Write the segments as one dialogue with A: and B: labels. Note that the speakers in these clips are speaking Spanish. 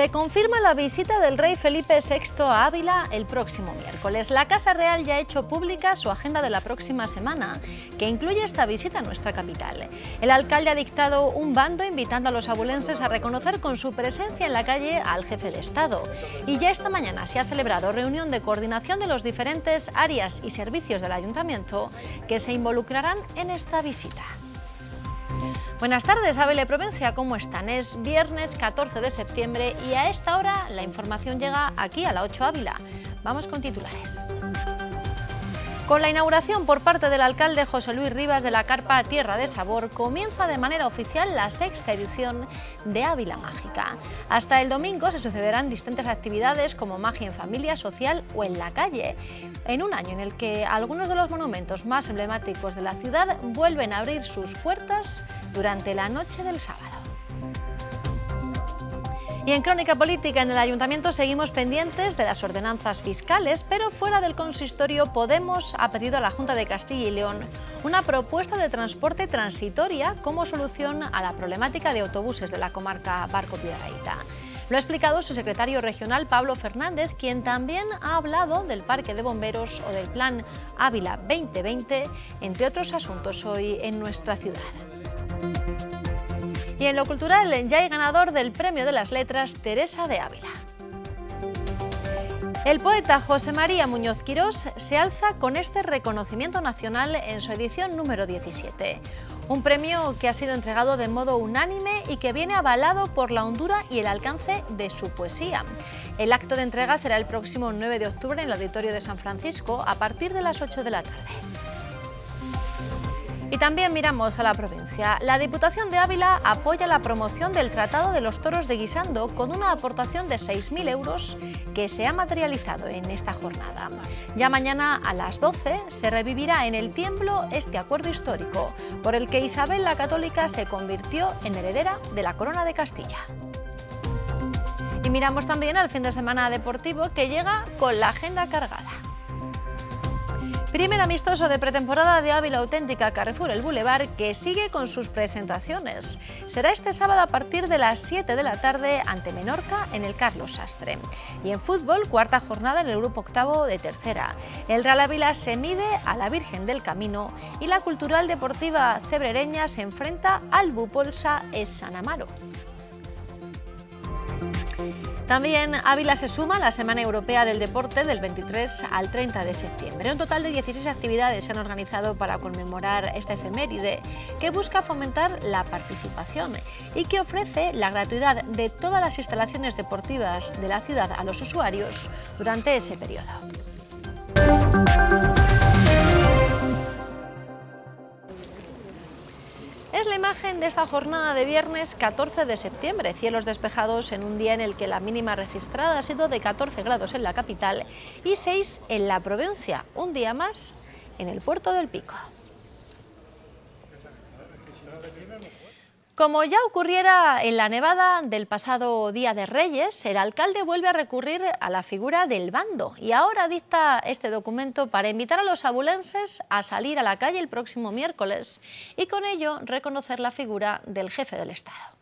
A: Se confirma la visita del rey Felipe VI a Ávila el próximo miércoles. La Casa Real ya ha hecho pública su agenda de la próxima semana, que incluye esta visita a nuestra capital. El alcalde ha dictado un bando invitando a los abulenses a reconocer con su presencia en la calle al jefe de Estado. Y ya esta mañana se ha celebrado reunión de coordinación de los diferentes áreas y servicios del ayuntamiento que se involucrarán en esta visita. Buenas tardes, Abel Provencia, ¿cómo están? Es viernes 14 de septiembre y a esta hora la información llega aquí a la 8 Ávila. Vamos con titulares. Con la inauguración por parte del alcalde José Luis Rivas de la carpa Tierra de Sabor, comienza de manera oficial la sexta edición de Ávila Mágica. Hasta el domingo se sucederán distintas actividades como magia en familia, social o en la calle, en un año en el que algunos de los monumentos más emblemáticos de la ciudad vuelven a abrir sus puertas durante la noche del sábado. Y en Crónica Política en el Ayuntamiento seguimos pendientes de las ordenanzas fiscales, pero fuera del consistorio Podemos ha pedido a la Junta de Castilla y León una propuesta de transporte transitoria como solución a la problemática de autobuses de la comarca Barco Piedraíta. Lo ha explicado su secretario regional Pablo Fernández, quien también ha hablado del Parque de Bomberos o del Plan Ávila 2020, entre otros asuntos hoy en nuestra ciudad. Y en lo cultural ya hay ganador del Premio de las Letras, Teresa de Ávila. El poeta José María Muñoz Quirós se alza con este reconocimiento nacional en su edición número 17. Un premio que ha sido entregado de modo unánime y que viene avalado por la hondura y el alcance de su poesía. El acto de entrega será el próximo 9 de octubre en el Auditorio de San Francisco a partir de las 8 de la tarde. Y también miramos a la provincia. La Diputación de Ávila apoya la promoción del Tratado de los Toros de Guisando con una aportación de 6.000 euros que se ha materializado en esta jornada. Ya mañana a las 12 se revivirá en el tiemblo este acuerdo histórico por el que Isabel la Católica se convirtió en heredera de la Corona de Castilla. Y miramos también al fin de semana deportivo que llega con la agenda cargada. Primer amistoso de pretemporada de Ávila Auténtica Carrefour El Boulevard que sigue con sus presentaciones. Será este sábado a partir de las 7 de la tarde ante Menorca en el Carlos Sastre. Y en fútbol, cuarta jornada en el grupo octavo de tercera. El Real Ávila se mide a la Virgen del Camino y la Cultural Deportiva Cebrereña se enfrenta al Bupolsa Amaro. También Ávila se suma a la Semana Europea del Deporte del 23 al 30 de septiembre. Un total de 16 actividades se han organizado para conmemorar esta efeméride que busca fomentar la participación y que ofrece la gratuidad de todas las instalaciones deportivas de la ciudad a los usuarios durante ese periodo. Es la imagen de esta jornada de viernes 14 de septiembre, cielos despejados en un día en el que la mínima registrada ha sido de 14 grados en la capital y 6 en la provincia, un día más en el puerto del Pico. Como ya ocurriera en la nevada del pasado Día de Reyes, el alcalde vuelve a recurrir a la figura del bando y ahora dicta este documento para invitar a los abulenses a salir a la calle el próximo miércoles y con ello reconocer la figura
B: del jefe del Estado.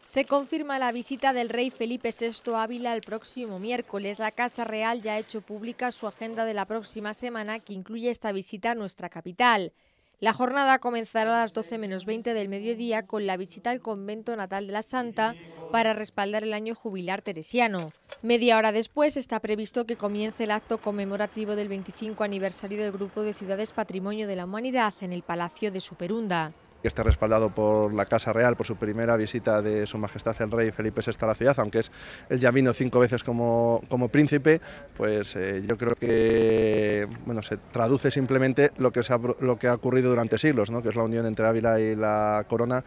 B: Se confirma la visita del rey Felipe VI Ávila el próximo miércoles. La Casa Real ya ha hecho pública su agenda de la próxima semana que incluye esta visita a nuestra capital. La jornada comenzará a las 12 menos 20 del mediodía con la visita al convento natal de la Santa para respaldar el año jubilar teresiano. Media hora después está previsto que comience el acto conmemorativo del 25 aniversario del Grupo de Ciudades Patrimonio de la Humanidad en el Palacio de Superunda
C: que está respaldado por la Casa Real por su primera visita de Su Majestad el Rey Felipe VI a la ciudad, aunque es, él ya vino cinco veces como, como príncipe, pues eh, yo creo que bueno, se traduce simplemente lo que, ha, lo que ha ocurrido durante siglos, que es la unión entre Ávila y la corona,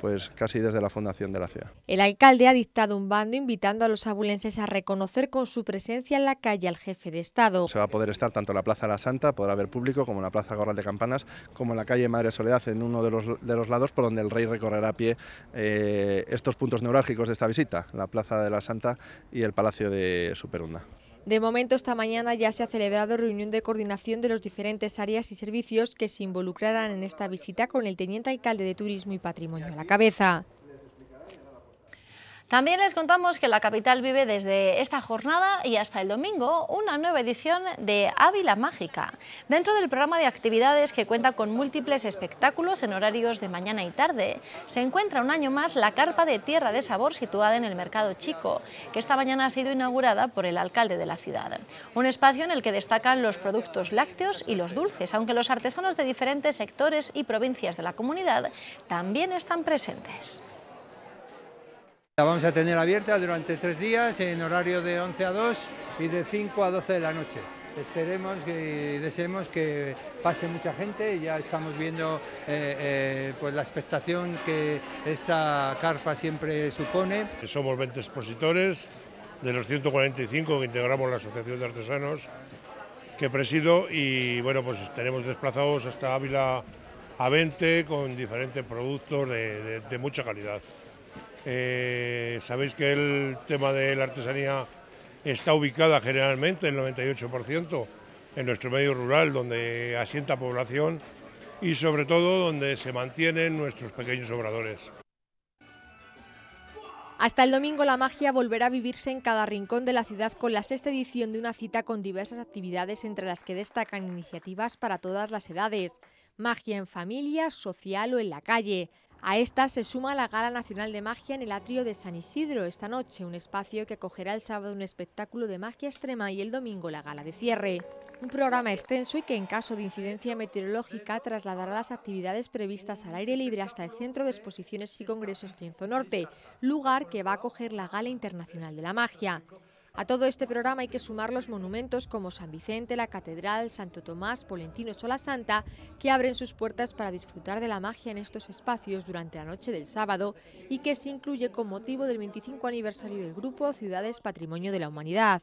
C: pues casi desde la fundación de la ciudad.
B: El alcalde ha dictado un bando invitando a los abulenses a reconocer con su presencia en la calle al jefe de Estado.
C: Se va a poder estar tanto en la Plaza de la Santa, podrá haber público, como en la Plaza Gorral de Campanas, como la calle Madre Soledad, en uno de los de los lados por donde el rey recorrerá a pie eh, estos puntos neurálgicos de esta visita, la Plaza de la Santa y el Palacio de Superunda.
B: De momento, esta mañana ya se ha celebrado reunión de coordinación de los diferentes áreas y servicios que se involucrarán en esta visita con el teniente alcalde de Turismo y Patrimonio a la cabeza. También les contamos que la capital vive desde
A: esta jornada y hasta el domingo una nueva edición de Ávila Mágica, dentro del programa de actividades que cuenta con múltiples espectáculos en horarios de mañana y tarde. Se encuentra un año más la carpa de Tierra de Sabor situada en el Mercado Chico, que esta mañana ha sido inaugurada por el alcalde de la ciudad. Un espacio en el que destacan los productos lácteos y los dulces, aunque los artesanos de diferentes sectores y provincias de la comunidad también están
C: presentes. La vamos a tener abierta durante tres días en horario de 11 a 2 y de 5 a 12 de la noche. Esperemos y deseemos que pase mucha gente. Ya estamos viendo eh, eh, pues la expectación que esta carpa siempre supone. Somos 20 expositores de los 145 que integramos la Asociación de Artesanos que presido y bueno pues tenemos desplazados hasta Ávila a 20 con diferentes productos de mucha calidad. Eh, sabéis que el tema de la artesanía está ubicada generalmente el 98% en nuestro medio rural donde asienta población y sobre todo donde se mantienen nuestros pequeños obradores.
B: Hasta el domingo la magia volverá a vivirse en cada rincón de la ciudad con la sexta edición de una cita con diversas actividades entre las que destacan iniciativas para todas las edades magia en familia, social o en la calle. A esta se suma la Gala Nacional de Magia en el atrio de San Isidro esta noche, un espacio que acogerá el sábado un espectáculo de magia extrema y el domingo la gala de cierre. Un programa extenso y que en caso de incidencia meteorológica trasladará las actividades previstas al aire libre hasta el Centro de Exposiciones y Congresos Trienzo Norte, lugar que va a acoger la Gala Internacional de la Magia. A todo este programa hay que sumar los monumentos como San Vicente, la Catedral, Santo Tomás, Polentino o Santa, que abren sus puertas para disfrutar de la magia en estos espacios durante la noche del sábado y que se incluye con motivo del 25 aniversario del grupo Ciudades Patrimonio de la Humanidad.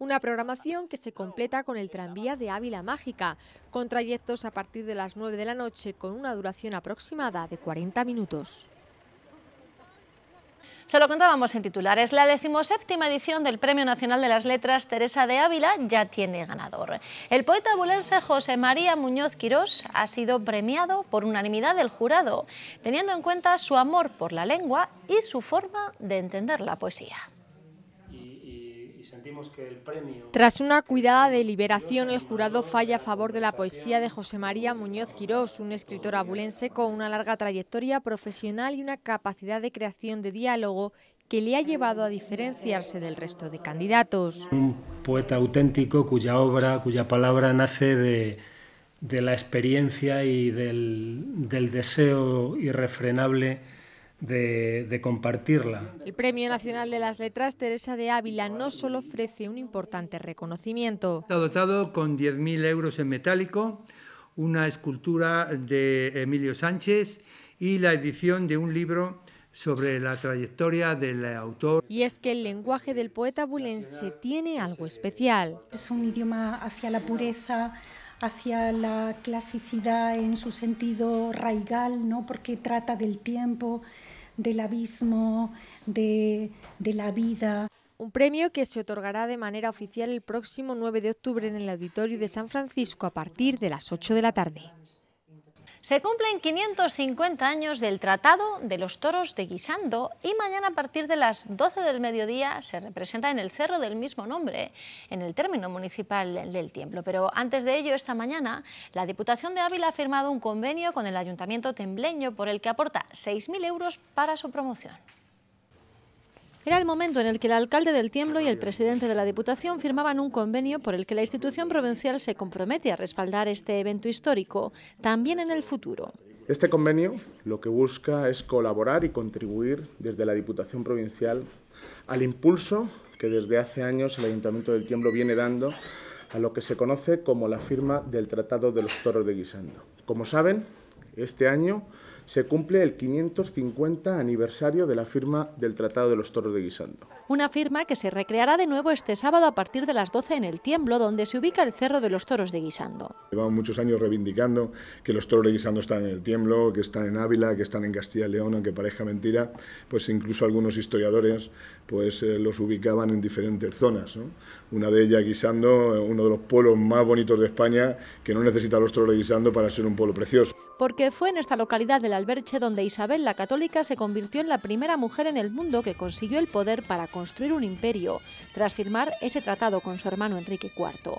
B: Una programación que se completa con el tranvía de Ávila Mágica, con trayectos a partir de las 9 de la noche con una duración aproximada de 40 minutos. Se lo contábamos en titulares. La decimoséptima edición del
A: Premio Nacional de las Letras Teresa de Ávila ya tiene ganador. El poeta bulense José María Muñoz Quirós ha sido premiado por unanimidad del jurado, teniendo en cuenta su
B: amor por la lengua y su forma de entender la poesía que el Tras una cuidada deliberación, el jurado falla a favor de la poesía de José María Muñoz Quirós, un escritor abulense con una larga trayectoria profesional y una capacidad de creación de diálogo que le ha llevado a diferenciarse del resto de candidatos.
C: Un poeta auténtico cuya obra, cuya palabra nace de, la experiencia y del deseo irrefrenable de, compartirla.
B: El Premio Nacional de las Letras Teresa de Ávila no solo ofrece un importante reconocimiento.
C: Está dotado con 10.000 euros en metálico, una escultura de Emilio Sánchez y la edición de un libro sobre la trayectoria del autor.
B: Y es que el lenguaje del poeta bulense tiene algo especial. Es un idioma hacia la pureza, hacia
A: la clasicidad en su sentido raigal, ¿no? porque trata del tiempo,
B: del abismo, de, de la vida. Un premio que se otorgará de manera oficial el próximo 9 de octubre en el Auditorio de San Francisco a partir de las 8 de la tarde. Se cumplen 550 años del Tratado
A: de los Toros de Guisando y mañana a partir de las 12 del mediodía se representa en el cerro del mismo nombre, en el término municipal del templo. Pero antes de ello, esta mañana, la Diputación de Ávila ha firmado un convenio con el Ayuntamiento tembleño por el que aporta 6.000 euros para su promoción. Era el momento en el que el alcalde del Tiemblo y el presidente de la Diputación firmaban un convenio por el que la institución provincial se compromete a respaldar este evento histórico, también en el futuro.
D: Este convenio lo que busca es colaborar y contribuir desde la Diputación Provincial al impulso que desde hace años el Ayuntamiento del Tiemblo viene dando a lo que se conoce como la firma del Tratado de los Toros de Guisando. Como saben, este año se cumple el 550 aniversario de la firma del Tratado de los Toros de Guisando.
A: Una firma que se recreará de nuevo este sábado a partir de las 12 en el Tiemblo, donde se ubica el Cerro de los Toros de Guisando.
D: Llevamos muchos
E: años reivindicando que los toros de Guisando están en el Tiemblo, que están en Ávila, que están en Castilla y León, aunque parezca mentira, pues incluso algunos historiadores pues eh, los ubicaban en diferentes zonas una de ellas Guisando, eh, uno de los pueblos más bonitos de España, que no necesita los toros de Guisando para ser un pueblo precioso.
A: Porque fue en esta localidad del Alberche donde Isabel la Católica se convirtió en la primera mujer en el mundo que consiguió el poder para construir un imperio, tras firmar ese tratado con su hermano Enrique IV.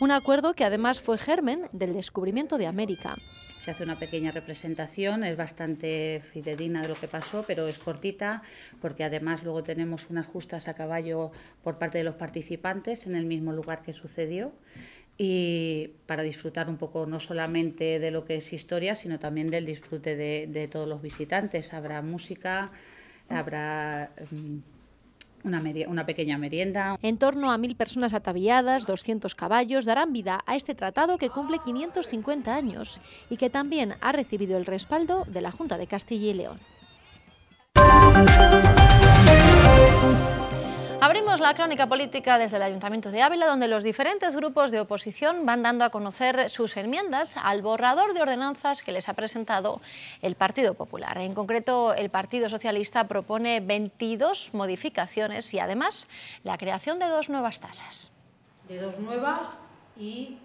A: Un acuerdo que además fue germen del descubrimiento de América se hace una pequeña representación, es bastante fidedigna de lo que pasó, pero es cortita porque además luego tenemos unas justas a caballo por parte de los participantes en el mismo lugar que sucedió y para disfrutar un poco no solamente de lo que es historia, sino también del disfrute de, todos los visitantes. Habrá música, habrá... Mm, una, pequeña merienda. En torno a mil personas ataviadas, 200 caballos, darán vida a este tratado que cumple 550 años y que también ha recibido el respaldo de la Junta de Castilla y León. Abrimos la crónica política desde el Ayuntamiento de Ávila, donde los diferentes grupos de oposición van dando a conocer sus enmiendas al borrador de ordenanzas que les ha presentado el Partido Popular. En concreto, el Partido Socialista propone 22 modificaciones y además la creación de dos nuevas tasas.
B: De dos nuevas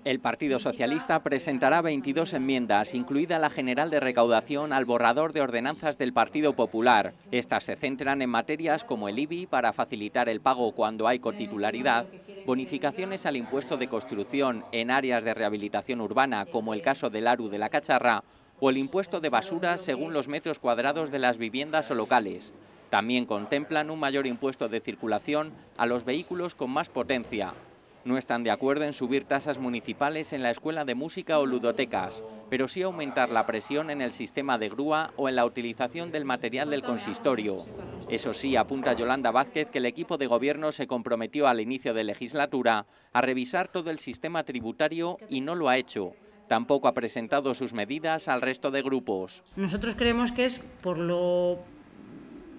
F: el Partido Socialista presentará 22 enmiendas, incluida la general de recaudación al borrador de ordenanzas del Partido Popular. Estas se centran en materias como el IBI para facilitar el pago cuando hay cotitularidad, bonificaciones al impuesto de construcción en áreas de rehabilitación urbana, como el caso del ARU de la Cacharra, o el impuesto de basura según los metros cuadrados de las viviendas o locales. También contemplan un mayor impuesto de circulación a los vehículos con más potencia, no están de acuerdo en subir tasas municipales en la escuela de música o ludotecas, pero sí aumentar la presión en el sistema de grúa o en la utilización del material del consistorio. Eso sí, apunta Yolanda Vázquez que el equipo de gobierno se comprometió al inicio de legislatura a revisar todo el sistema tributario y no lo ha hecho. Tampoco ha presentado sus medidas al resto de grupos.
B: Nosotros creemos que es por lo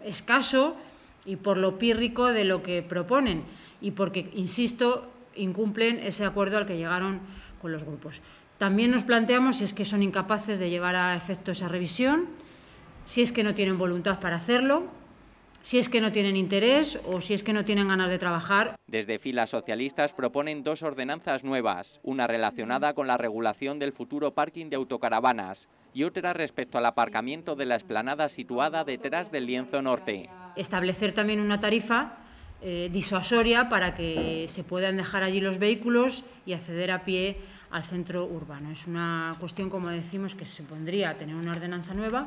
B: escaso y por lo pírrico de lo que proponen y porque, insisto, incumplen ese acuerdo al que llegaron con los grupos. También nos planteamos si es que son incapaces de llevar a efecto esa revisión, si es que no tienen voluntad para hacerlo, si es que no tienen interés o si es que no tienen ganas de trabajar.
F: Desde filas socialistas proponen dos ordenanzas nuevas, una relacionada con la regulación del futuro parking de autocaravanas y otra respecto al aparcamiento de la explanada situada detrás del lienzo norte.
B: Establecer también una tarifa eh, disuasoria para que se puedan dejar allí los vehículos y acceder a pie al centro urbano. Es una cuestión, como decimos, que se supondría tener una ordenanza nueva,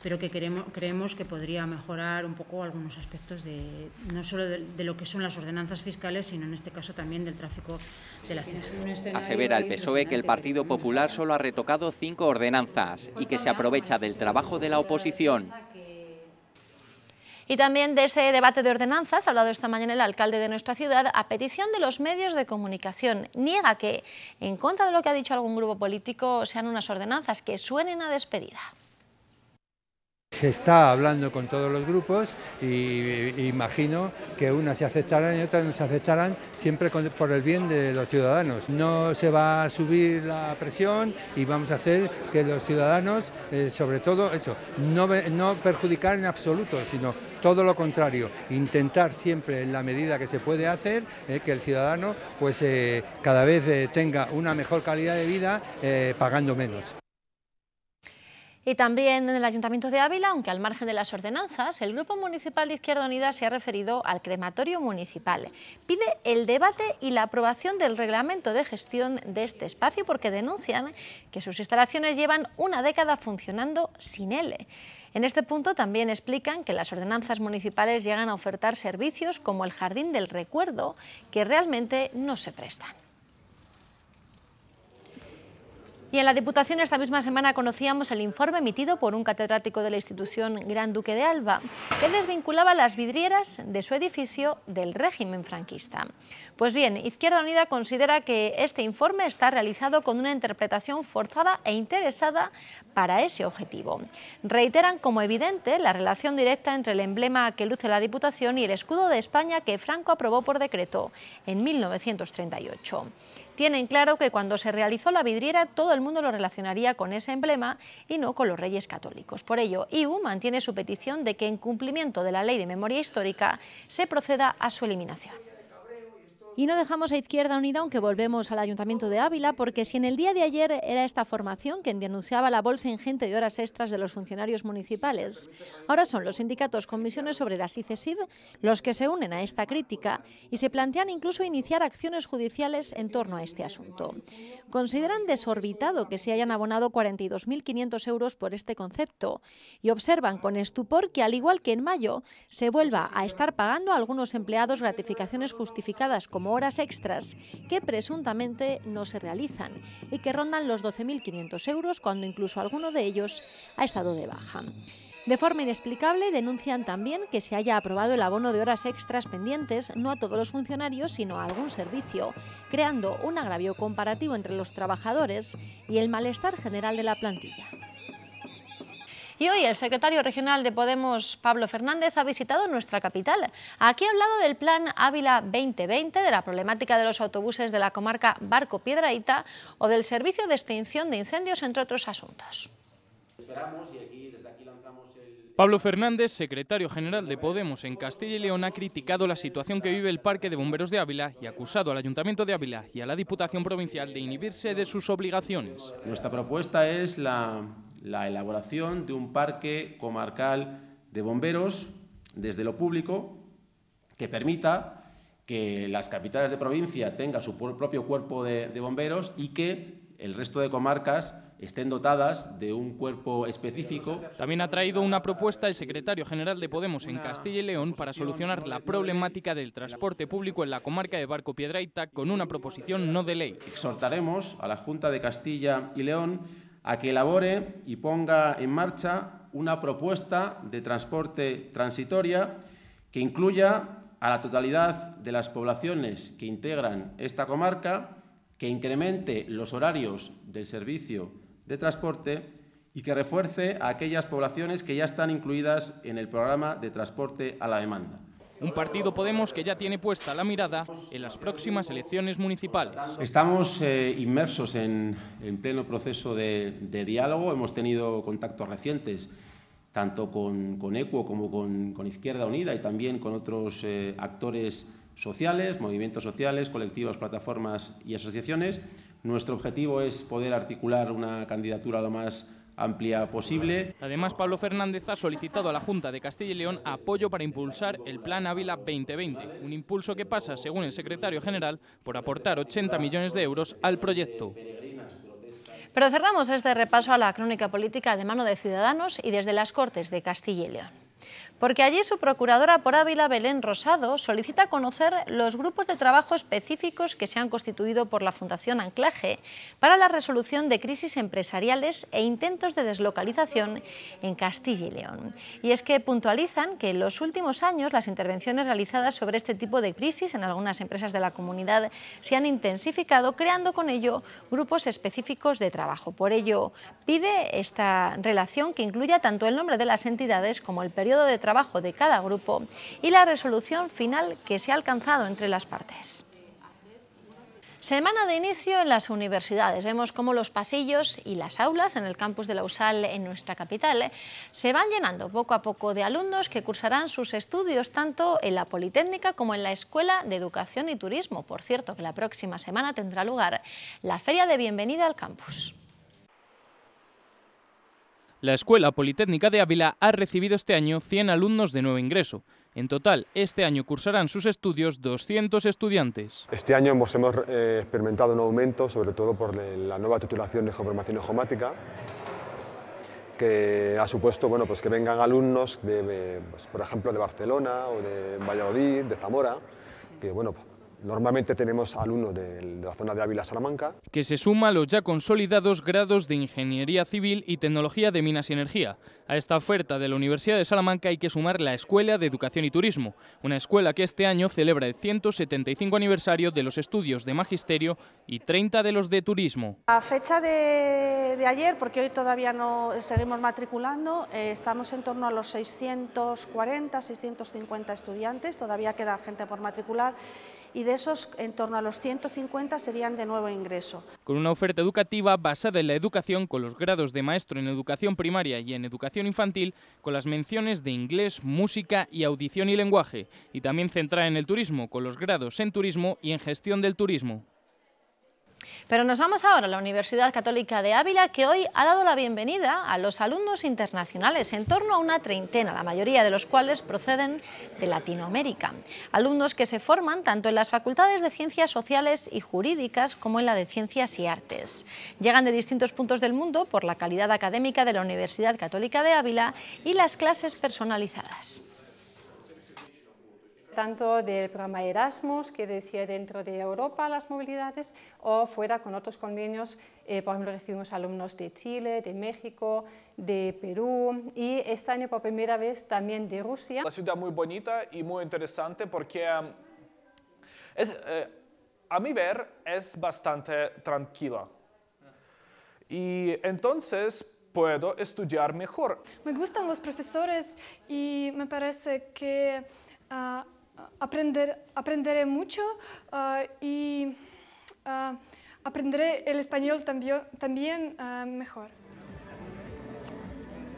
B: pero que creemos que podría mejorar un poco algunos aspectos de no solo de, lo que son las ordenanzas fiscales, sino en este caso también del tráfico de las ciudades. Asevera el PSOE e, que el
F: Partido Popular solo ha retocado cinco ordenanzas y que se aprovecha del trabajo de la oposición.
A: Y también de ese debate de ordenanzas, ha hablado esta mañana el alcalde de nuestra ciudad, a petición de los medios de comunicación. Niega que, en contra de lo que ha dicho algún grupo político, sean unas ordenanzas que suenen a despedida.
C: Se está hablando con todos los grupos y imagino que unas se aceptarán y otras no se aceptarán siempre por el bien de los ciudadanos. No se va a subir la presión y vamos a hacer que los ciudadanos, eh, sobre todo eso, no, no perjudicar en absoluto, sino todo lo contrario, intentar siempre en la medida que se puede hacer eh, que el ciudadano pues eh, cada vez eh, tenga una mejor calidad de vida pagando menos. Y
A: también en el Ayuntamiento de Ávila, aunque al margen de las ordenanzas, el Grupo Municipal de Izquierda Unida se ha referido al crematorio municipal. Pide el debate y la aprobación del reglamento de gestión de este espacio porque denuncian que sus instalaciones llevan una década funcionando sin él. En este punto también explican que las ordenanzas municipales llegan a ofertar servicios como el Jardín del Recuerdo, que realmente no se prestan. Y en la Diputación esta misma semana conocíamos el informe emitido por un catedrático de la institución Gran Duque de Alba, que desvinculaba las vidrieras de su edificio del régimen franquista. Pues bien, Izquierda Unida considera que este informe está realizado con una interpretación forzada e interesada para ese objetivo. Reiteran como evidente la relación directa entre el emblema que luce la Diputación y el escudo de España que Franco aprobó por decreto en 1938 tienen claro que cuando se realizó la vidriera todo el mundo lo relacionaría con ese emblema y no con los reyes católicos. Por ello, IU mantiene su petición de que en cumplimiento de la ley de memoria histórica se proceda a su eliminación. Y no dejamos a Izquierda Unida, aunque volvemos al Ayuntamiento de Ávila, porque si en el día de ayer era esta formación quien denunciaba la bolsa ingente de horas extras de los funcionarios municipales, ahora son los sindicatos con misiones sobre y CESIV los que se unen a esta crítica y se plantean incluso iniciar acciones judiciales en torno a este asunto. Consideran desorbitado que se hayan abonado 42.500 euros por este concepto y observan con estupor que, al igual que en mayo, se vuelva a estar pagando a algunos empleados gratificaciones justificadas como horas extras, que presuntamente no se realizan y que rondan los 12.500 euros cuando incluso alguno de ellos ha estado de baja. De forma inexplicable, denuncian también que se haya aprobado el abono de horas extras pendientes no a todos los funcionarios, sino a algún servicio, creando un agravio comparativo entre los trabajadores y el malestar general de la plantilla. Y hoy el secretario regional de Podemos, Pablo Fernández, ha visitado nuestra capital. Aquí ha hablado del plan Ávila 2020, de la problemática de los autobuses de la comarca Barco Piedraíta o del servicio de extinción de incendios, entre otros asuntos.
G: Pablo Fernández, secretario general de Podemos en Castilla y León, ha criticado la situación que vive el Parque de Bomberos de Ávila y ha acusado al Ayuntamiento de Ávila y a la Diputación Provincial de inhibirse de sus obligaciones. Nuestra propuesta es la
D: la elaboración
G: de un parque comarcal
D: de bomberos desde lo público que permita que las capitales de provincia tengan su propio cuerpo de, bomberos y que el resto de comarcas estén dotadas de un cuerpo específico.
G: También ha traído una propuesta el secretario general de Podemos en Castilla y León para solucionar la problemática del transporte público en la comarca de Barco Piedraita con una proposición no de ley. Exhortaremos a la Junta de Castilla y
D: León a que elabore y ponga en marcha una propuesta de transporte transitoria que incluya a la totalidad de las poblaciones que integran esta comarca, que incremente los horarios del servicio de transporte y que refuerce a aquellas poblaciones que ya están incluidas en
G: el programa de transporte a la demanda. Un partido Podemos que ya tiene puesta la mirada en las próximas elecciones municipales. Estamos
D: eh, inmersos en, pleno proceso de, diálogo, hemos tenido contactos recientes tanto con, con ECUO como con, Izquierda Unida y también con otros eh, actores sociales, movimientos sociales, colectivas, plataformas y asociaciones. Nuestro objetivo es poder articular una candidatura lo más amplia posible.
G: Además, Pablo Fernández ha solicitado a la Junta de Castilla y León apoyo para impulsar el Plan Ávila 2020, un impulso que pasa, según el secretario general, por aportar 80 millones de euros al proyecto. Pero
A: cerramos este repaso a la crónica política de mano de Ciudadanos y desde las Cortes de Castilla y León porque allí su procuradora por Ávila, Belén Rosado, solicita conocer los grupos de trabajo específicos que se han constituido por la Fundación Anclaje para la resolución de crisis empresariales e intentos de deslocalización en Castilla y León. Y es que puntualizan que en los últimos años las intervenciones realizadas sobre este tipo de crisis en algunas empresas de la comunidad se han intensificado, creando con ello grupos específicos de trabajo. Por ello, pide esta relación que incluya tanto el nombre de las entidades como el periodo de trabajo trabajo de cada grupo y la resolución final que se ha alcanzado entre las partes. Semana de inicio en las universidades. Vemos cómo los pasillos y las aulas en el campus de la USAL en nuestra capital se van llenando poco a poco de alumnos que cursarán sus estudios tanto en la Politécnica como en la Escuela de Educación y Turismo. Por cierto, que la próxima semana tendrá lugar la Feria de Bienvenida al Campus.
G: La Escuela Politécnica de Ávila ha recibido este año 100 alumnos de nuevo ingreso. En total, este año cursarán sus estudios 200 estudiantes.
C: Este año hemos, eh, experimentado un aumento, sobre todo por la nueva titulación de formación Geomática, que ha supuesto bueno, pues que vengan alumnos, de, pues, por ejemplo, de Barcelona o de Valladolid, de Zamora, que bueno, Normalmente tenemos alumnos de, la zona de Ávila-Salamanca.
G: Que se suma a los ya consolidados grados de Ingeniería Civil y Tecnología de Minas y Energía. A esta oferta de la Universidad de Salamanca hay que sumar la Escuela de Educación y Turismo, una escuela que este año celebra el 175 aniversario de los estudios de Magisterio y 30 de los de Turismo.
B: A fecha de,
A: ayer, porque hoy todavía no seguimos matriculando, eh, estamos en torno a los 640, 650 estudiantes, todavía queda gente por matricular y de esos en torno a los 150 serían de nuevo ingreso.
G: Con una oferta educativa basada en la educación con los grados de maestro en educación primaria y en educación infantil, con las menciones de inglés, música y audición y lenguaje, y también centrada en el turismo con los grados en turismo y en gestión del turismo.
A: Pero nos vamos ahora a la Universidad Católica de Ávila, que hoy ha dado la bienvenida a los alumnos internacionales, en torno a una treintena, la mayoría de los cuales proceden de Latinoamérica. Alumnos que se forman tanto en las facultades de Ciencias Sociales y Jurídicas como en la de Ciencias y Artes. Llegan de distintos puntos del mundo por la calidad académica de la Universidad Católica de Ávila y las clases personalizadas tanto del programa Erasmus, que decía dentro de Europa las movilidades, o fuera con otros convenios, eh, por ejemplo, recibimos alumnos de Chile, de México, de Perú y este año por primera vez también
G: de Rusia. La ciudad muy bonita y muy interesante porque um, eh, a mi ver es bastante tranquila. Y entonces puedo estudiar mejor.
B: Me gustan los profesores y me parece que ah, aprenderé mucho ah, y ah, aprenderé el español también, ah, mejor.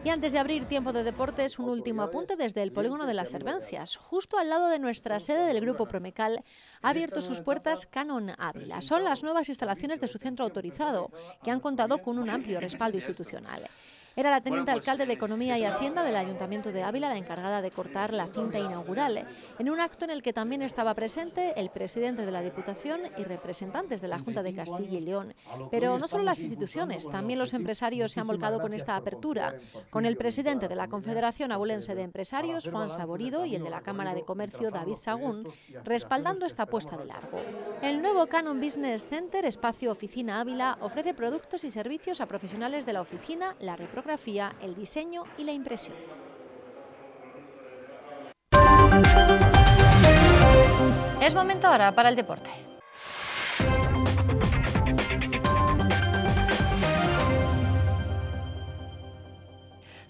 B: Y antes de abrir tiempo de deportes, un último apunte
A: desde el polígono de las Servencias. Justo al lado de nuestra sede del Grupo Promecal ha abierto sus puertas Canon Ávila. Son las nuevas instalaciones de su centro autorizado, que han contado con un amplio respaldo institucional. Era la teniente pues, alcalde de eh, Economía y Hacienda del Ayuntamiento de Ávila la encargada de cortar la cinta inaugural, en un acto en el que también estaba presente el presidente de la Diputación y representantes de la Junta de Castilla y León. Pero no solo las instituciones, también los empresarios se han volcado con esta apertura, con el presidente de la Confederación Abulense de Empresarios, Juan Saborido, y el de la Cámara de Comercio, David Sagún, respaldando esta apuesta de largo. El nuevo Canon Business Center, espacio oficina Ávila, ofrece productos y servicios a profesionales de la oficina, la reproducción el diseño y la impresión. Es momento ahora para el deporte.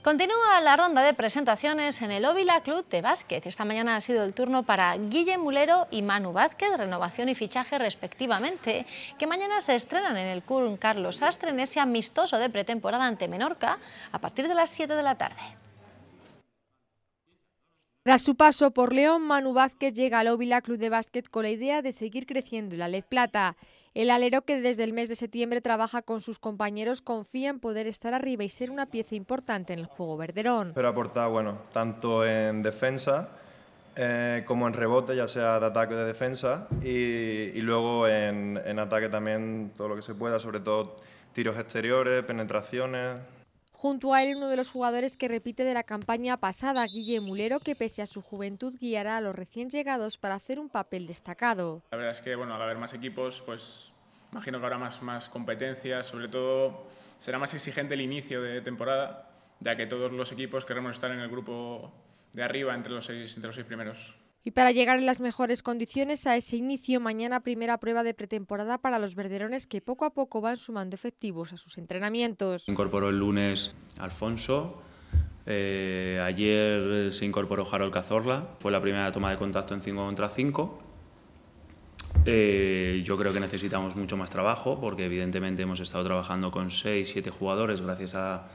A: Continúa la ronda de presentaciones en el Óvila Club de Básquet. Esta mañana ha sido el turno para Guille Mulero y Manu Vázquez, renovación y fichaje respectivamente, que mañana se estrenan en el CUN Carlos Sastre en ese amistoso de pretemporada ante Menorca a partir de las 7 de la tarde.
B: Tras su paso por León, Manu Vázquez llega al Óvila Club de Básquet con la idea de seguir creciendo en la Lez Plata. El alero que desde el mes de septiembre trabaja con sus compañeros confía en poder estar arriba y ser una pieza importante en el juego verderón.
E: Pero aporta bueno, tanto en defensa eh, como en rebote, ya sea de ataque o de defensa, y, luego en ataque también todo lo que se pueda, sobre todo tiros exteriores, penetraciones,
B: Junto a él, uno de los jugadores que repite de la campaña pasada, Guille Mulero, que pese a su juventud guiará a los recién llegados para hacer un papel destacado.
G: La verdad es que, bueno, al haber más equipos, pues imagino que habrá más, más competencias, sobre todo será más exigente el inicio de temporada, ya que todos los equipos queremos estar en el grupo de arriba entre los seis, entre los seis primeros.
B: Y para llegar en las mejores condiciones a ese inicio, mañana primera prueba de pretemporada para los verderones que poco a poco van sumando efectivos a sus entrenamientos.
E: Incorporó el lunes Alfonso, eh, ayer eh, se incorporó Harold Cazorla, fue la primera toma de contacto en 5 contra 5. Eh, yo creo que necesitamos mucho más trabajo porque evidentemente hemos estado trabajando con 6, 7 jugadores gracias a,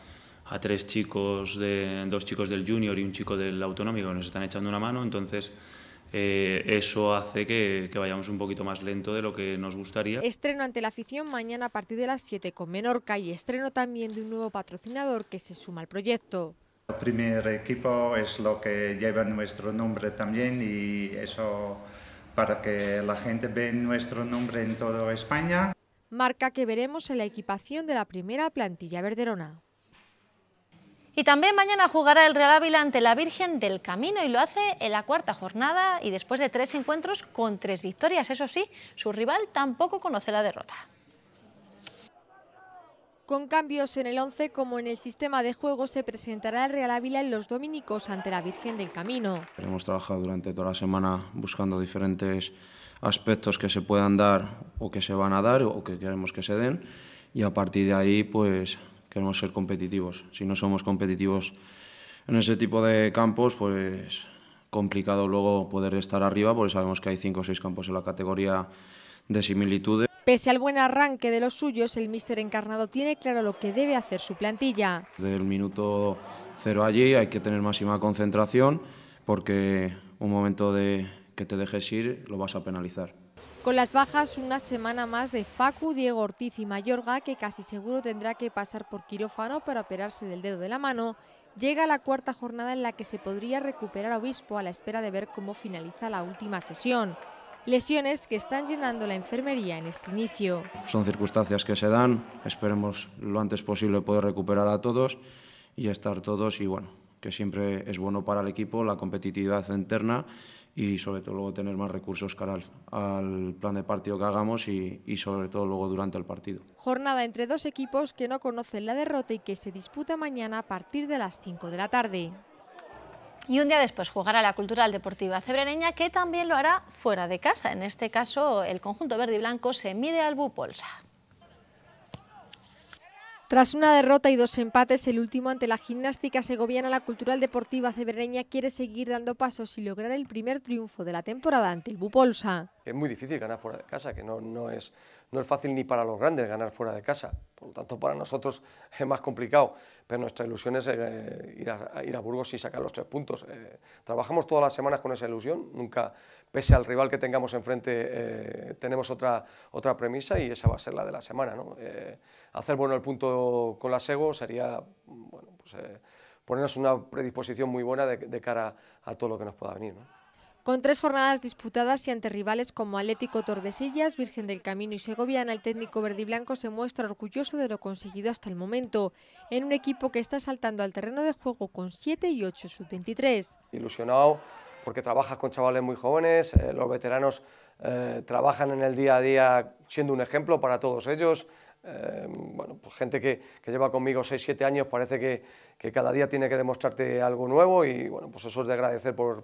E: a, tres chicos, de, dos chicos del junior y un chico del autonómico que nos están echando una mano. Entonces eh, eso hace que, que, vayamos un poquito más lento de lo que nos gustaría.
B: Estreno ante la afición mañana a partir de las 7 con Menorca y estreno también de un nuevo patrocinador que se suma al proyecto.
E: El primer equipo es lo que lleva nuestro nombre también y eso para que la gente vea nuestro nombre en toda España.
B: Marca que veremos en la equipación de la primera plantilla verderona. Y también mañana jugará el Real Ávila ante la Virgen
A: del Camino y lo hace en la cuarta jornada y después de tres encuentros con tres victorias. Eso sí, su rival tampoco conoce la derrota.
B: Con cambios en el 11 como en el sistema de juego se presentará el Real Ávila en los dominicos ante la Virgen del Camino.
E: Hemos trabajado durante toda la semana buscando diferentes aspectos que se puedan dar o que se van a dar o que queremos que se den y a partir de ahí pues queremos ser competitivos. Si no somos competitivos en ese tipo de campos, pues complicado luego poder estar arriba, porque sabemos que hay cinco o seis campos en la categoría de similitudes.
B: Pese al buen arranque de los suyos, el míster encarnado tiene claro lo que debe hacer su plantilla.
E: Del minuto cero allí hay que tener máxima concentración, porque un momento de que te dejes ir lo vas a penalizar.
B: Con las bajas, una semana más de Facu, Diego Ortiz y Mayorga, que casi seguro tendrá que pasar por quirófano para operarse del dedo de la mano, llega la cuarta jornada en la que se podría recuperar a Obispo a la espera de ver cómo finaliza la última sesión. Lesiones que están llenando la enfermería en este inicio.
E: Son circunstancias que se dan, esperemos lo antes posible poder recuperar a todos y estar todos y bueno, que siempre es bueno para el equipo la competitividad interna y sobre todo luego tener más recursos cara al, plan de partido que hagamos y, sobre todo luego durante el partido.
B: Jornada entre dos equipos que no conocen la derrota y que se disputa mañana a partir de las 5 de la tarde. Y un
A: día después jugará la Cultural Deportiva Cebrereña, que también lo hará fuera de casa. En este caso, el conjunto verde y blanco se mide al Bupolsa.
B: Tras una derrota y dos empates, el último ante la gimnástica segoviana, la Cultural Deportiva Cebreña quiere seguir dando pasos y lograr el primer triunfo de la temporada ante el Bupolsa.
H: Es muy difícil ganar fuera de casa, que no, no, es, no es fácil ni para los grandes ganar fuera de casa. Por lo tanto, para nosotros es más complicado, pero nuestra ilusión es eh, ir, a, ir, a, Burgos y sacar los tres puntos. Eh, trabajamos todas las semanas con esa ilusión, nunca, pese al rival que tengamos enfrente, eh, tenemos otra, otra premisa y esa va a ser la de la semana. ¿no? hacer bueno el punto con la SEGO sería pues, eh, ponernos una predisposición muy buena de, cara a todo lo que nos pueda venir.
B: Con tres jornadas disputadas y ante rivales como Atlético Tordesillas, Virgen del Camino y Segovia, el técnico verdiblanco se muestra orgulloso de lo conseguido hasta el momento, en un equipo que está saltando al terreno de juego con 7 y 8 sub-23.
H: Ilusionado porque trabajas con chavales muy jóvenes, eh, los veteranos eh, trabajan en el día a día siendo un ejemplo para todos ellos, Em, bueno, pues gente que, lleva conmigo 6-7 años, parece que, cada día tiene que demostrarte algo nuevo y bueno, pues eso es de agradecer por,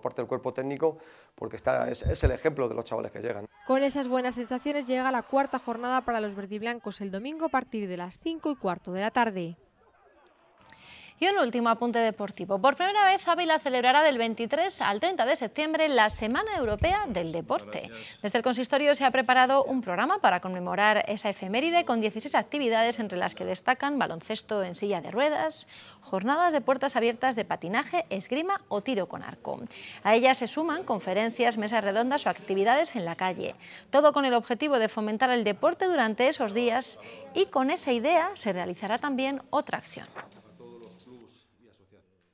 H: parte del cuerpo técnico porque está, es, el ejemplo de los chavales que llegan.
B: Con esas buenas sensaciones llega la cuarta jornada para los verdiblancos el domingo a partir de las 5 y cuarto de la tarde. Y un último apunte deportivo. Por primera vez, Ávila
A: celebrará del 23 al 30 de septiembre la Semana Europea del Deporte. Desde el consistorio se ha preparado un programa para conmemorar esa efeméride con 16 actividades entre las que destacan baloncesto en silla de ruedas, jornadas de puertas abiertas de patinaje, esgrima o tiro con arco. A ellas se suman conferencias, mesas redondas o actividades en la calle. Todo con el objetivo de fomentar el deporte durante esos días y con esa idea se realizará también otra acción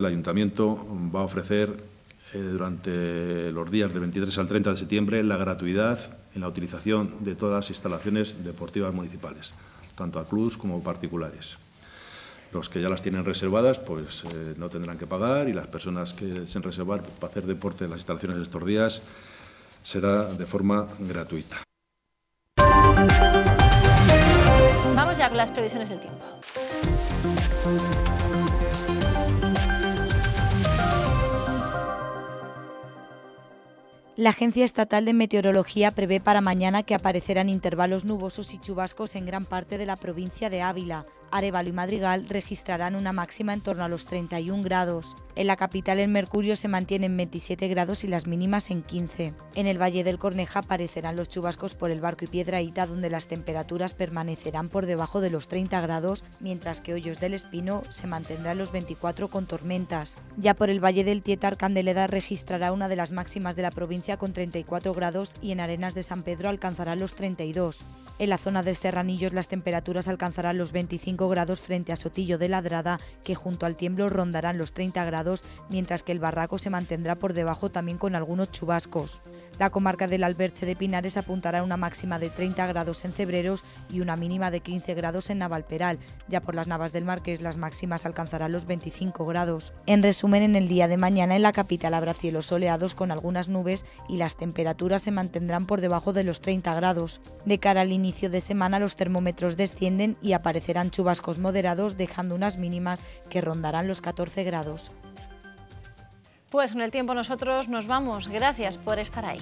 D: el Ayuntamiento va a ofrecer eh, durante los días del 23 al 30 de septiembre la gratuidad en la utilización de todas las instalaciones deportivas municipales, tanto a clubs como particulares. Los que ya las tienen reservadas, pues eh, no tendrán que pagar y las personas que se reservar para hacer deporte en las instalaciones de estos días será de forma gratuita.
A: Vamos ya con las previsiones del tiempo.
I: La Agencia Estatal de Meteorología prevé para mañana que aparecerán intervalos nubosos y chubascos en gran parte de la provincia de Ávila, Arevalo y Madrigal registrarán una máxima en torno a los 31 grados. En la capital el mercurio se mantiene en 27 grados y las mínimas en 15. En el Valle del Corneja aparecerán los chubascos por el Barco y piedraíta donde las temperaturas permanecerán por debajo de los 30 grados, mientras que Hoyos del Espino se mantendrá los 24 con tormentas. Ya por el Valle del Tietar Candeleda registrará una de las máximas de la provincia con 34 grados y en Arenas de San Pedro alcanzará los 32. En la zona del Serranillos las temperaturas alcanzarán los 25 grados frente a Sotillo de Ladrada, que junto al tiemblo rondarán los 30 grados, mientras que el barraco se mantendrá por debajo también con algunos chubascos. La comarca del Alberche de Pinares apuntará una máxima de 30 grados en Cebreros y una mínima de 15 grados en Navalperal. Ya por las Navas del Marqués las máximas alcanzarán los 25 grados. En resumen, en el día de mañana en la capital habrá cielos soleados con algunas nubes y las temperaturas se mantendrán por debajo de los 30 grados. De cara al inicio de semana los termómetros descienden y aparecerán chubascos chubascos moderados dejando unas mínimas que rondarán los 14 grados.
A: Pues con el tiempo nosotros nos vamos. Gracias por estar ahí.